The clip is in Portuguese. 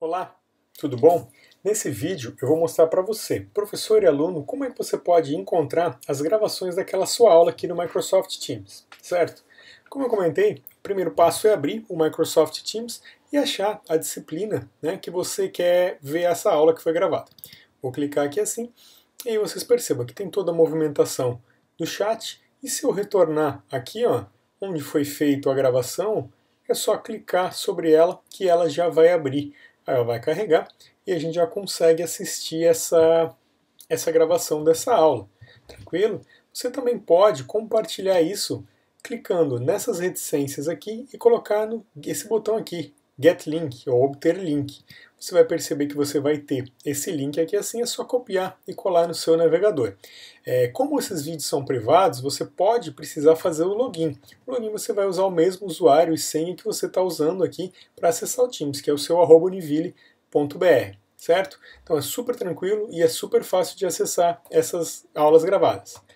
Olá, tudo bom? Nesse vídeo eu vou mostrar para você, professor e aluno, como é que você pode encontrar as gravações daquela sua aula aqui no Microsoft Teams, certo? Como eu comentei, o primeiro passo é abrir o Microsoft Teams e achar a disciplina né, que você quer ver essa aula que foi gravada. Vou clicar aqui assim, e aí vocês percebam que tem toda a movimentação do chat, e se eu retornar aqui, ó, onde foi feita a gravação, é só clicar sobre ela que ela já vai abrir Aí ela vai carregar e a gente já consegue assistir essa, essa gravação dessa aula. Tranquilo? Você também pode compartilhar isso clicando nessas reticências aqui e colocar esse botão aqui, Get link ou obter link. Você vai perceber que você vai ter esse link aqui, assim é só copiar e colar no seu navegador. É, como esses vídeos são privados, você pode precisar fazer o login. O login você vai usar o mesmo usuário e senha que você está usando aqui para acessar o Teams, que é o seu arroba univille.br certo? Então é super tranquilo e é super fácil de acessar essas aulas gravadas.